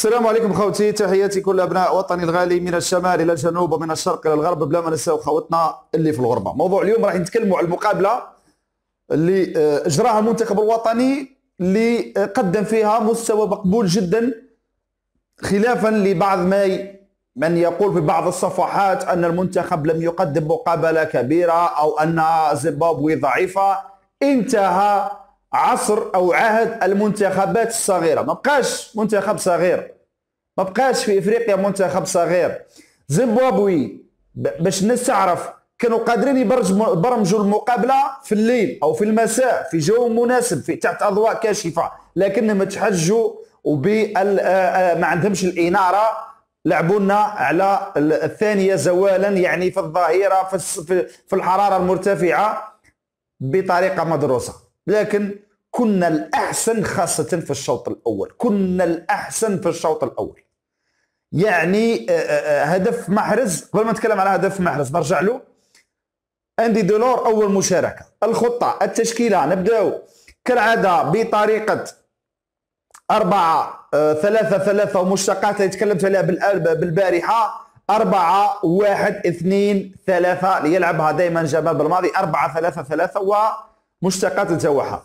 السلام عليكم خوتي تحياتي كل ابناء وطني الغالي من الشمال الى الجنوب ومن الشرق الى الغرب بلا ما نساو خوتنا اللي في الغربه موضوع اليوم راح نتكلموا على المقابله اللي آه، اجراها المنتخب الوطني اللي آه، قدم فيها مستوى مقبول جدا خلافا لبعض ما من يقول في بعض الصفحات ان المنتخب لم يقدم مقابله كبيره او ان زيمبابوي ضعيفه انتهى عصر او عهد المنتخبات الصغيره ما بقاش منتخب صغير ما بقاش في افريقيا منتخب صغير زيمبابوي باش الناس تعرف كانوا قادرين يبرمجوا المقابله في الليل او في المساء في جو مناسب في تحت اضواء كاشفه لكنهم تحجوا وبال ما عندهمش الاناره لعبوا لنا على الثانيه زوالا يعني في الظهيره في الحراره المرتفعه بطريقه مدروسه لكن كنا الأحسن خاصة في الشوط الأول كنا الأحسن في الشوط الأول يعني آه، آه، آه، هدف محرز قبل ما نتكلم على هدف محرز نرجع له اندي دولور اول مشاركه الخطه التشكيله نبداو كالعاده بطريقه أربعة ثلاثة ثلاثة ومشتقات اللي يعني تكلمت عليها بالبارحة أربعة واحد اثنين ثلاثة ليلعبها دائما جمال بالماضي أربعة ثلاثة ثلاثة و مشتقات التوحد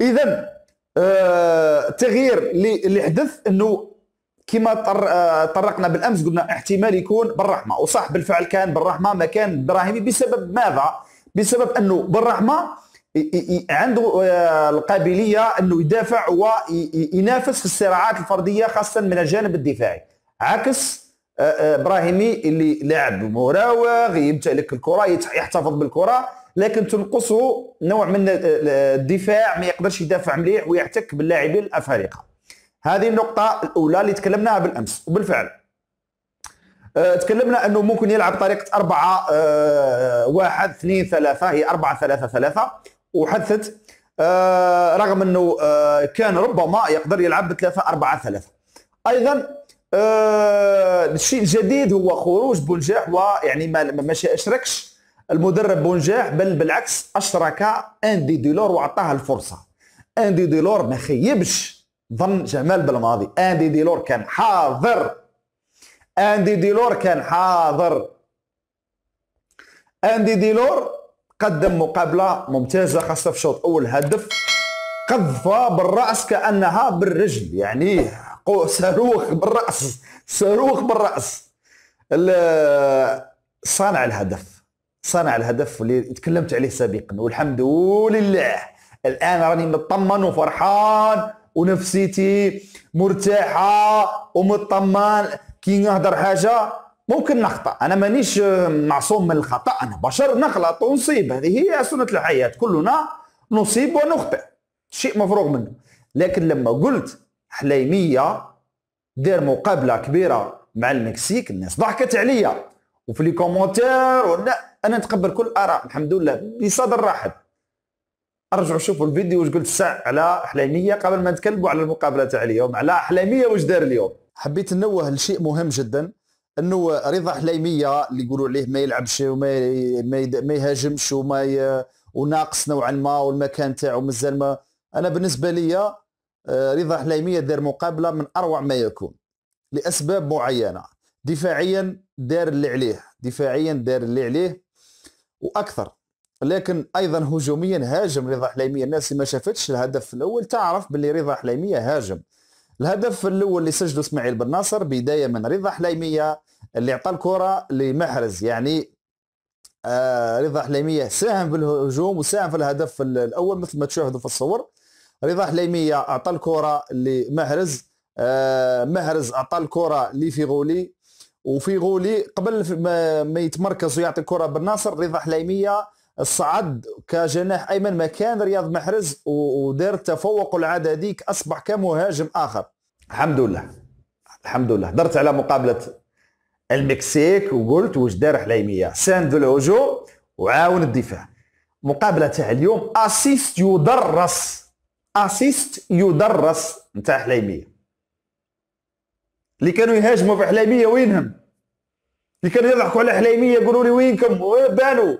اذا التغيير آه، اللي اللي حدث انه كما آه، طرقنا بالامس قلنا احتمال يكون بالرحمه وصح بالفعل كان بالرحمه ما كان ابراهيمي بسبب ماذا؟ بسبب انه بالرحمه عنده آه، القابليه انه يدافع وينافس في الصراعات الفرديه خاصه من الجانب الدفاعي عكس ابراهيمي اللي لعب مراوغ يمتلك الكره يحتفظ بالكره لكن تنقصه نوع من الدفاع ما يقدرش يدافع مليح ويحتك باللاعبين الافارقه هذه النقطة الأولى اللي تكلمناها بالأمس وبالفعل أه، تكلمنا أنه ممكن يلعب طريقة أربعة أه، واحد اثنين ثلاثة هي أربعة ثلاثة ثلاثة وحثت أه، رغم أنه كان ربما يقدر يلعب بثلاثة أربعة ثلاثة أيضا الشيء الجديد هو خروج بنجاح ويعني ما ما شاركش المدرب بونجاح بل بالعكس اشرك اندي ديلور واعطاه الفرصه اندي ديلور ما خيبش ظن جمال بالماضي اندي ديلور كان حاضر اندي ديلور كان حاضر اندي ديلور قدم مقابله ممتازه خاصه في الشوط الاول هدف قذفه بالراس كانها بالرجل يعني صاروخ بالراس صاروخ بالراس صانع الهدف صنع الهدف اللي تكلمت عليه سابقا والحمد لله الان راني مطمن وفرحان ونفسيتي مرتاحه ومطمن كي نهضر حاجه ممكن نخطا انا مانيش معصوم من الخطا انا بشر نخلط ونصيب هذه هي سنه الحياه كلنا نصيب ونخطئ شيء مفروغ منه لكن لما قلت حليميه دار مقابله كبيره مع المكسيك الناس ضحكت عليا وفي لي كومونتير ولا انا نتقبل كل الاراء الحمد لله بصدر رحب ارجعوا شوفوا الفيديو واش قلت ساعة على حليميه قبل ما نتكلموا على المقابله تاع اليوم على حليميه واش دار اليوم حبيت ننوه لشيء مهم جدا انه رضا حليميه اللي يقولوا عليه ما يلعبش وما ما, ما يهاجمش وما ي... وناقص نوعا ما والمكان تاعو مازال ما انا بالنسبه لي آه، رضا حليميه دار مقابله من اروع ما يكون لاسباب معينه دفاعيا دار اللي عليه دفاعيا دار اللي عليه واكثر لكن ايضا هجوميا هاجم رضا حليميه الناس اللي ما شافتش الهدف الاول تعرف باللي رضا حليميه هاجم الهدف الاول اللي سجله اسماعيل بن ناصر بدايه من رضا حليميه اللي عطى الكره لمحرز يعني آه رضا حليميه ساهم في الهجوم وساهم في الهدف الاول مثل ما تشاهدوا في الصور رضا حليميه اعطى الكره لمحرز آه محرز اعطى الكره لفيغولي وفي غولي قبل ما, ما يتمركز ويعطي الكره بالناصر رضا حليميه صعد كجناح ايمن مكان رياض محرز ودار التفوق هذيك اصبح كمهاجم اخر الحمد لله الحمد لله درت على مقابله المكسيك وقلت واش دار حليميه ساند الهجوم وعاون الدفاع مقابله تاع اليوم اسيست يدرس اسيست يدرس نتاع حليميه اللي كانوا يهاجموا في حليميه وينهم اللي كانوا يضحكوا على حليمية يقولوا لي وينكم وين بانوا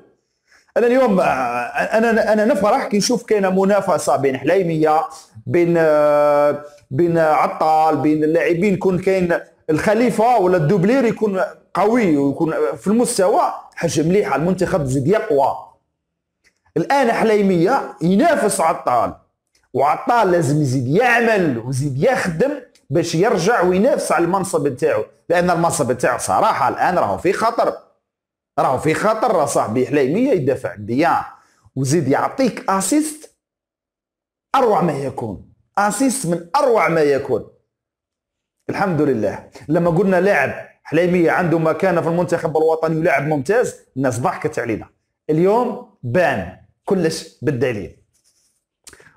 انا اليوم آه، آه، انا انا نفرح كي نشوف كاينه منافسه بين حليمية بين آه، بين عطال بين اللاعبين يكون كاين الخليفه ولا الدوبلير يكون قوي ويكون في المستوى حاجه مليحه المنتخب زاد يقوى الان حليميه ينافس عطال وعطال لازم يزيد يعمل ويزيد يخدم باش يرجع وينافس على المنصب نتاعو لان المنصب نتاعو صراحه الان راهو في خطر راهو في خطر صاحبي حليميه يدافع بيان وزيد يعطيك اسيست اروع ما يكون اسيست من اروع ما يكون الحمد لله لما قلنا لاعب حليمية عنده مكانه في المنتخب الوطني ولاعب ممتاز الناس ضحكت علينا اليوم بان كلش بالدليل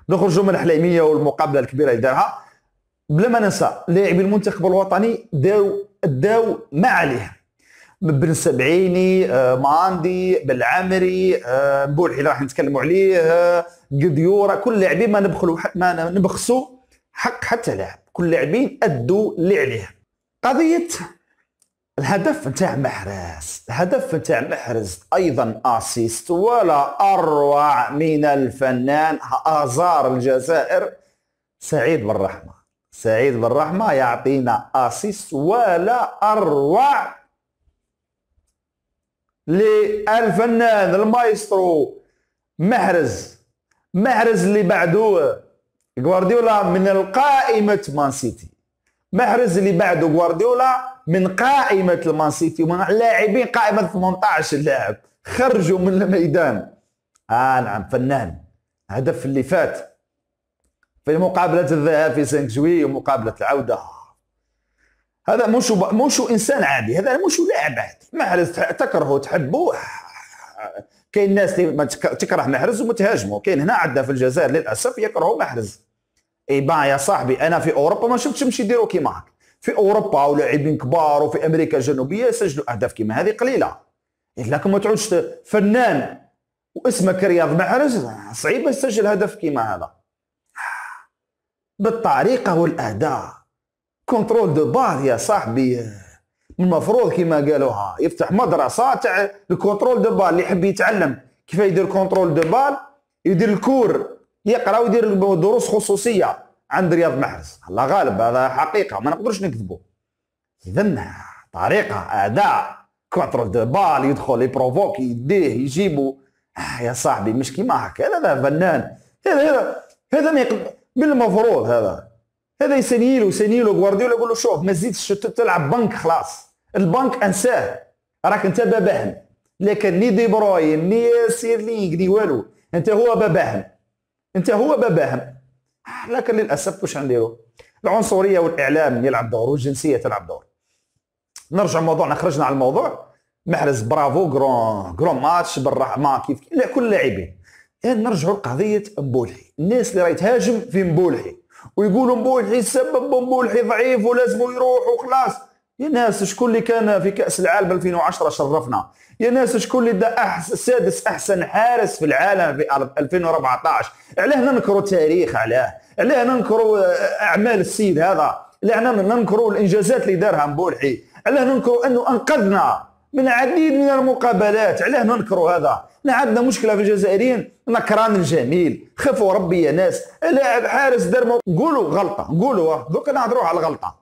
نخرجوا من حليمية والمقابله الكبيره اللي دارها بلا ما ننسى لاعبي المنتخب الوطني داو داو ما عليها بن سبعيني آه، ماندي بالعمري آه، بولحي راح نتكلموا عليه قديوره آه، كل لاعبين ما نبخلوا ما نبخسوا حق حتى لاعب كل لاعبين ادوا اللي عليها قضيه الهدف نتاع محرز الهدف نتاع محرز ايضا اسيست ولا اروع من الفنان ازار الجزائر سعيد بالرحمه سعيد بالرحمة يعطينا أسيس ولا اروع للفنان المايسترو محرز محرز اللي بعده غوارديولا من القائمة مان سيتي محرز اللي بعده غوارديولا من قائمة المان سيتي ومن لاعبين قائمة 18 لاعب خرجوا من الميدان اه نعم فنان هدف اللي فات في مقابلة الذهاب في سانك جوي ومقابلة العودة هذا مش مش انسان عادي هذا مش لاعب عادي محرز تكرهه تحبه كاين ناس تكره محرز وتهاجمه كاين هنا عندنا في الجزائر للاسف يكرهوا محرز اي با يا صاحبي انا في اوروبا ما شفتش يديروا كيما هاك في اوروبا ولاعبين كبار وفي امريكا الجنوبيه يسجلوا اهداف كيما هذه قليله لكن ما تعودش فنان واسمك رياض محرز صعيب تسجل هدف كيما هذا بالطريقه والاداء كونترول دو بال يا صاحبي المفروض كما قالوها يفتح مدرسه تاع الكونترول دو بال اللي يحب يتعلم كيف يدير كونترول دو بال يدير الكور يقرا ويدير دروس خصوصيه عند رياض محرز الله غالب هذا حقيقه ما نقدرش نكذبو اذا طريقه اداء كونترول دو بال يدخل يبروفوك يديه يجيبو آه يا صاحبي مش كيما هكا هذا فنان هذا هذا هذا ما يقدر بالمفروض هذا هذا يسنيلو سنيلو غوارديولا يقول له شوف ما زيدش تلعب بنك خلاص البنك انساه راك انت باباهم لكن ني دي بروين ني سيرلينغ ني والو انت هو باباهم انت هو باباهم لكن للاسف واش نديرو العنصريه والاعلام يلعب دور والجنسيه تلعب دور نرجع موضوعنا خرجنا على الموضوع محرز برافو كرون كرون ماتش بالرحمه كيف, كيف لا كل لاعبين الان نرجعوا لقضيه مبولحي الناس اللي راهي تهاجم في مبولحي ويقولوا مبولحي السبب ومبولحي ضعيف ولازم يروح وخلاص يا ناس شكون اللي كان في كاس العالم 2010 شرفنا يا ناس شكون اللي دا سادس احسن حارس في العالم في 2014 علاه ننكروا تاريخ علاه علاه ننكروا آه، اعمال السيد هذا علاه ننكروا الانجازات اللي دارها مبولحي علاه ننكروا انه انقذنا من العديد من المقابلات علاه ننكروا هذا احنا عندنا مشكله في الجزائريين نكران الجميل خفوا ربي يا ناس لاعب حارس درما قولوا غلطه قولوا دوكا نهضروا على الغلطه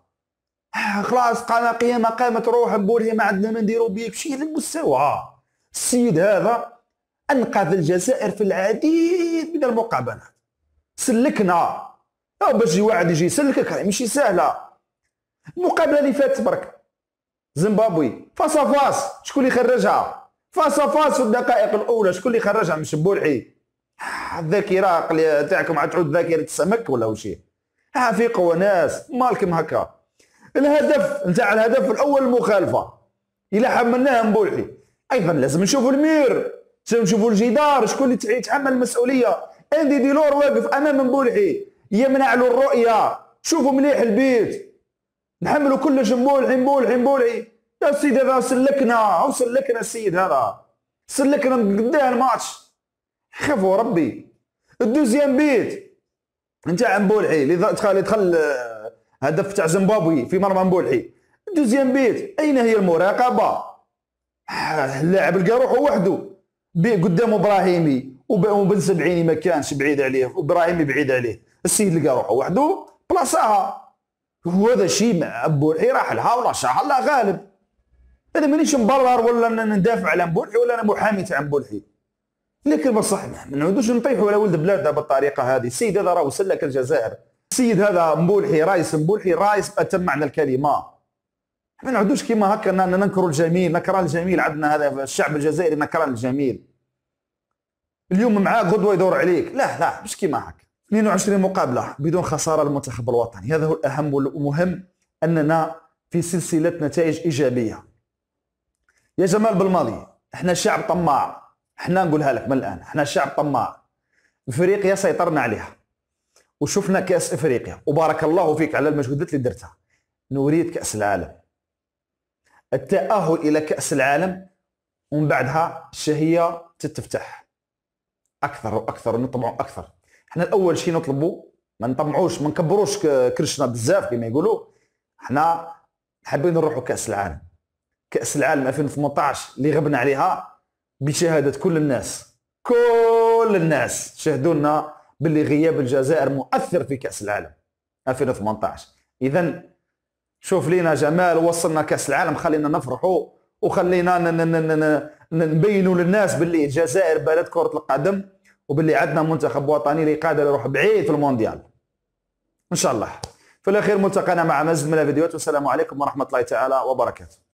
آه، خلاص قام قيامه قامت روح بوله ما عندنا ما نديروا بيك شيء للمستوى السيد هذا انقذ الجزائر في العديد من المقابلات سلكنا او باش يجي واحد يجي يسلكك ماشي سهله المقابله اللي فاتت برك زيمبابوي فاس فاس شكون اللي خرجها فاس فاس في الدقائق الاولى شكون اللي خرجها من شبورعي الذاكره تاعكم عاد تعود ذاكره السمك ولا وشي ها في ناس مالكم هكا الهدف نتاع الهدف الاول المخالفه الى حملناها مبولحي ايضا لازم نشوفوا المير لازم نشوفوا الجدار شكون اللي يتحمل المسؤوليه اندي ديلور واقف امام مبولحي يمنع له الرؤيه شوفوا مليح البيت نحملوا كلش مبولحي مبولحي مبولحي يا سيد هذا سلكنا سلكنا السيد هذا سلكنا قداه الماتش خافوا ربي الدوزيام بيت نتاع مبولحي اللي دخل دخل آه، هدف تاع زيمبابوي في مرمى مبولحي الدوزيام بيت اين هي المراقبه اللاعب لقى روحه وحده قدام ابراهيمي وبن سبعيني ما كانش بعيد عليه وابراهيمي بعيد عليه السيد لقى روحه وحده بلاصاها وهذا شيء مع بولحي راح لها ولا شاء الله غالب هذا مانيش مبرر ولا ندافع على بولحي ولا انا محامي تاع بولحي لكن بصح ما نعودوش نطيحوا على ولد بلادنا بالطريقه هذه السيد هذا راه سلك الجزائر السيد هذا مبولحي رايس مبولحي رايس باتم معنى الكلمه ما نعودوش كيما هكا ننكروا الجميل نكره الجميل عندنا هذا الشعب الجزائري نكره الجميل اليوم معاه غدوه يدور عليك لا لا مش كيما هكا 22 مقابله بدون خساره للمنتخب الوطني هذا هو الاهم والمهم اننا في سلسله نتائج ايجابيه يا جمال بالماضي احنا شعب طماع احنا نقولها لك من الان احنا شعب طماع افريقيا سيطرنا عليها وشفنا كاس افريقيا وبارك الله فيك على المجهودات اللي درتها نريد كاس العالم التاهل الى كاس العالم ومن بعدها الشهيه تتفتح اكثر واكثر ونطمعوا اكثر احنا الاول شيء نطلبه ما نطمعوش ما نكبروش كرشنا بزاف كما يقولوا احنا حابين نروحوا كاس العالم كاس العالم 2018 اللي غبنا عليها بشهاده كل الناس كل الناس شهدوا لنا باللي غياب الجزائر مؤثر في كاس العالم 2018 اذا شوف لينا جمال وصلنا كاس العالم خلينا نفرحوا وخلينا نبينوا للناس باللي الجزائر بلد كره القدم وباللي عندنا منتخب وطني اللي قادر يروح بعيد في المونديال ان شاء الله في الاخير ملتقانا مع مزيد من الفيديوهات والسلام عليكم ورحمه الله تعالى وبركاته